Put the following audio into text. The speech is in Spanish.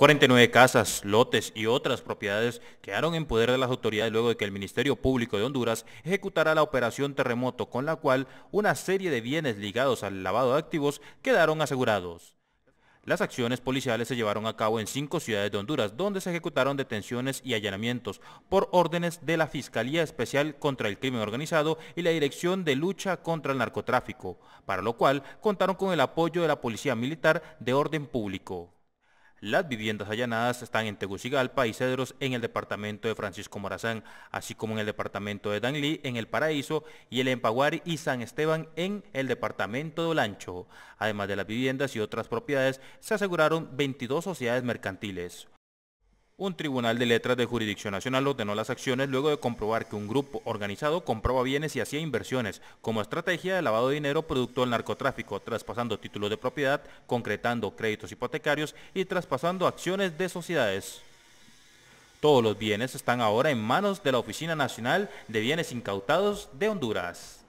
49 casas, lotes y otras propiedades quedaron en poder de las autoridades luego de que el Ministerio Público de Honduras ejecutara la operación terremoto con la cual una serie de bienes ligados al lavado de activos quedaron asegurados. Las acciones policiales se llevaron a cabo en cinco ciudades de Honduras, donde se ejecutaron detenciones y allanamientos por órdenes de la Fiscalía Especial contra el Crimen Organizado y la Dirección de Lucha contra el Narcotráfico, para lo cual contaron con el apoyo de la Policía Militar de Orden Público. Las viviendas allanadas están en Tegucigalpa y Cedros en el departamento de Francisco Morazán, así como en el departamento de Danlí en El Paraíso y el Empaguari y San Esteban en el departamento de Olancho. Además de las viviendas y otras propiedades, se aseguraron 22 sociedades mercantiles. Un tribunal de letras de jurisdicción nacional ordenó las acciones luego de comprobar que un grupo organizado compraba bienes y hacía inversiones como estrategia de lavado de dinero producto del narcotráfico, traspasando títulos de propiedad, concretando créditos hipotecarios y traspasando acciones de sociedades. Todos los bienes están ahora en manos de la Oficina Nacional de Bienes Incautados de Honduras.